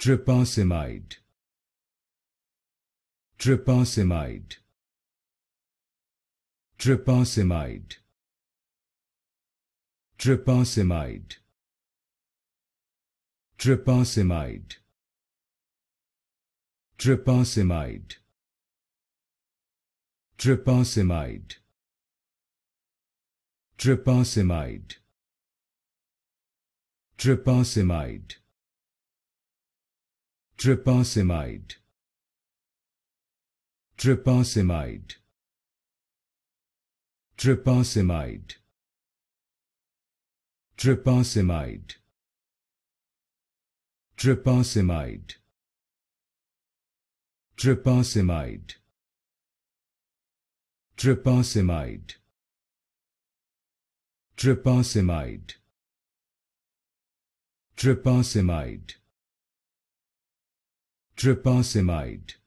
Tripasimide. Tripasimide. Tripasimide. Tripasimide. Tripasimide. Tripasimide. Tripasimide. Tripasimide. Tripasimide. Tripasimide. Tripasimide. Tripasimide. Tripasimide. Tripasimide. Tripasimide. Tripasimide. Tripasimide. Tripasimide. Tripasemide